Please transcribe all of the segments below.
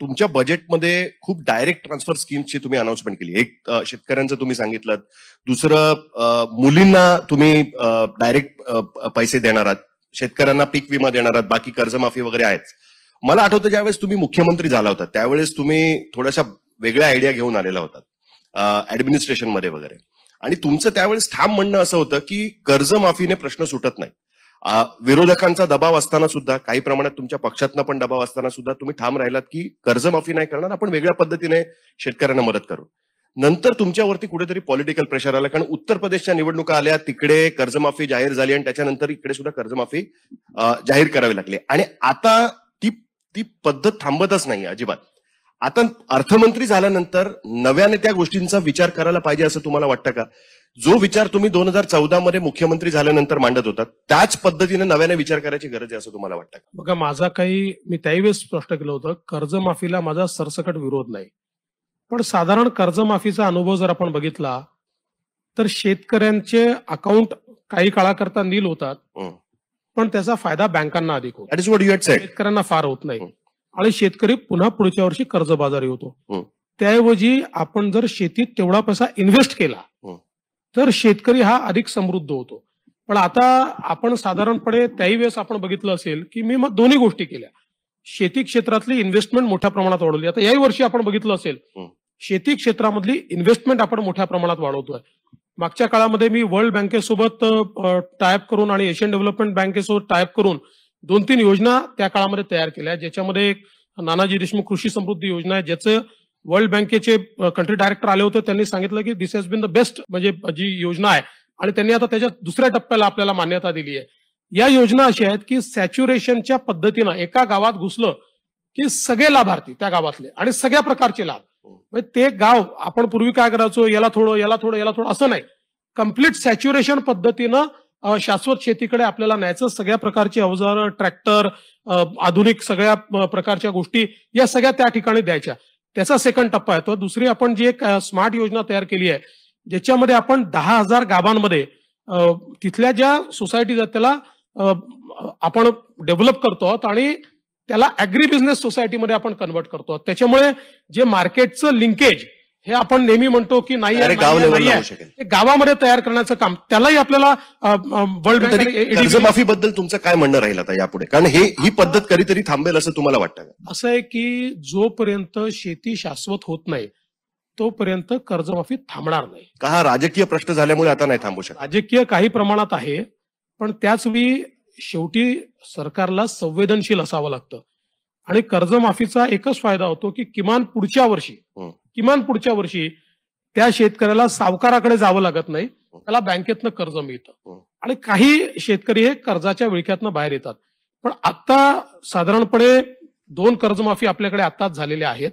तुमच्या बजेटमध्ये खूप डायरेक्ट ट्रान्सफर स्कीमची तुम्ही अनाउन्समेंट केली एक शेतकऱ्यांचं तुम्ही सांगितलं दुसरं मुलींना तुम्ही डायरेक्ट पैसे देणार आहात शेतकऱ्यांना पीक विमा देणार आहात बाकी कर्जमाफी वगैरे आहेत मला आठवतं ज्यावेळेस तुम्ही मुख्यमंत्री झाला होता त्यावेळेस तुम्ही थोड्याशा वेगळ्या आयडिया घेऊन आलेला होता ऍडमिनिस्ट्रेशनमध्ये वगैरे आणि तुमचं त्यावेळेस ठाम म्हणणं असं होतं की कर्जमाफीने प्रश्न सुटत नाही विरोधकांचा दबाव असताना सुद्धा काही प्रमाणात तुमच्या पक्षातनं पण दबाव असताना सुद्धा तुम्ही ठाम राहिलात की कर्जमाफी नाही करणार आपण वेगळ्या पद्धतीने शेतकऱ्यांना मदत करू नंतर तुमच्यावरती कुठेतरी पॉलिटिकल प्रेशर आला कारण उत्तर प्रदेशच्या निवडणुका आल्या तिकडे कर्जमाफी जाहीर झाली आणि त्याच्यानंतर इकडे सुद्धा कर्जमाफी जाहीर करावी लागली आणि आता ती ती पद्धत थांबतच नाही अजिबात आता अर्थमंत्री झाल्यानंतर नव्याने त्या गोष्टींचा विचार करायला पाहिजे असं तुम्हाला वाटतं का जो विचार तुम्ही दोन हजार चौदा मध्ये मुख्यमंत्री झाल्यानंतर मांडत होता त्याच पद्धतीने नव्याने विचार करायची गरज आहे असं तुम्हाला वाटतं का बघा माझा काही मी त्याही वेळेस स्पष्ट केलं होतं कर्जमाफीला माझा सरसकट विरोध नाही पण साधारण कर्जमाफीचा अनुभव जर आपण बघितला तर शेतकऱ्यांचे अकाउंट काही काळाकरता नील होतात पण त्याचा फायदा बँकांना अधिक होतो शेतकऱ्यांना फार होत नाही आणि शेतकरी पुन्हा पुढच्या वर्षी कर्जबाजारी होतो त्याऐवजी आपण जर शेतीत तेवढा पैसा इन्व्हेस्ट केला तर शेतकरी हा अधिक समृद्ध होतो पण आता आपण साधारणपणे त्याही वेळेस आपण बघितलं असेल की मी मग दोन्ही गोष्टी केल्या शेती क्षेत्रातली इन्व्हेस्टमेंट मोठ्या प्रमाणात वाढवली आता याही वर्षी आपण बघितलं असेल शेती क्षेत्रामधली इन्व्हेस्टमेंट आपण मोठ्या प्रमाणात वाढवतोय मागच्या काळामध्ये मी वर्ल्ड बँकेसोबत टायप करून आणि एशियन डेव्हलपमेंट बँकेसोबत टायप करून दोन तीन योजना त्या काळामध्ये तयार केल्या ज्याच्यामध्ये एक नानाजी देशमुख कृषी समृद्धी योजना आहे ज्याचं वर्ल्ड बँकेचे कंट्री डायरेक्टर आले होते त्यांनी सांगितलं की this has been the best म्हणजे जी योजना आहे आणि त्यांनी आता त्याच्या दुसऱ्या टप्प्याला आपल्याला मान्यता दिली आहे या योजना अशी आहेत की सॅच्युरेशनच्या पद्धतीनं एका गावात घुसलं की सगळे लाभार्थी त्या गावातले आणि सगळ्या प्रकारचे लाभ म्हणजे ते गाव आपण पूर्वी काय करायचो याला थोडं याला थोडं याला थोडं असं नाही कम्प्लीट सॅच्युरेशन पद्धतीनं शाश्वत शेतीकडे आपल्याला न्यायचं सगळ्या प्रकारची अवजार ट्रॅक्टर आधुनिक सगळ्या प्रकारच्या गोष्टी या सगळ्या त्या ठिकाणी द्यायच्या त्याचा सेकंड टप्पा आहे तो दुसरी आपण जी एक स्मार्ट योजना तयार केली आहे ज्याच्यामध्ये आपण दहा हजार गावांमध्ये तिथल्या ज्या सोसायटीज आहेत त्याला आपण डेव्हलप करतो आहोत आणि त्याला अॅग्री बिझनेस सोसायटीमध्ये आपण कन्वर्ट करतो त्याच्यामुळे जे मार्केटचं लिंकेज हे आपण नेहमी म्हणतो की नाही अरे गावामध्ये तयार करण्याचं काम त्यालाही आपल्याला वर्ल्ड माफी बद्दल तुमचं काय म्हणणं राहील आता यापुढे कारण हे ही पद्धत कधीतरी थांबेल असं तुम्हाला वाटतं असं आहे की जोपर्यंत शेती शाश्वत होत नाही तोपर्यंत कर्जमाफी थांबणार नाही का हा राजकीय प्रश्न झाल्यामुळे आता नाही थांबू शकत राजकीय काही प्रमाणात आहे पण त्याच वेळी शेवटी सरकारला संवेदनशील असावं लागतं आणि कर्जमाफीचा एकच फायदा होतो की किमान पुढच्या वर्षी किमान पुढच्या वर्षी त्या शेतकऱ्याला सावकाराकडे जावं लागत नाही हो. त्याला बँकेतनं कर्ज मिळतं हो. आणि काही शेतकरी हे कर्जाच्या विळख्यातनं बाहेर येतात पण आता साधारणपणे दोन कर्जमाफी आपल्याकडे आताच झालेल्या आहेत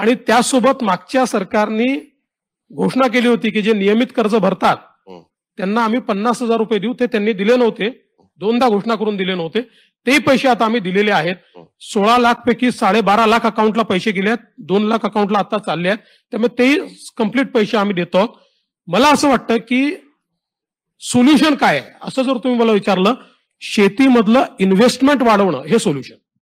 आणि त्यासोबत मागच्या सरकारनी घोषणा केली होती की जे नियमित कर्ज भरतात हो. त्यांना आम्ही पन्नास हजार रुपये देऊ ते त्यांनी दिले नव्हते दोनदा घोषणा करून दिले नव्हते ते पैसे आता आम्ही दिलेले आहेत हो. सोळा लाख पैकी साडेबारा लाख अकाउंटला पैसे गेले आहेत दोन लाख अकाउंटला आता चालले आहेत त्यामुळे ते कम्प्लीट पैसे आम्ही देतो मला असं वाटतं की सोल्युशन काय आहे असं जर तुम्ही मला विचारलं शेतीमधलं इन्व्हेस्टमेंट वाढवणं हे सोल्युशन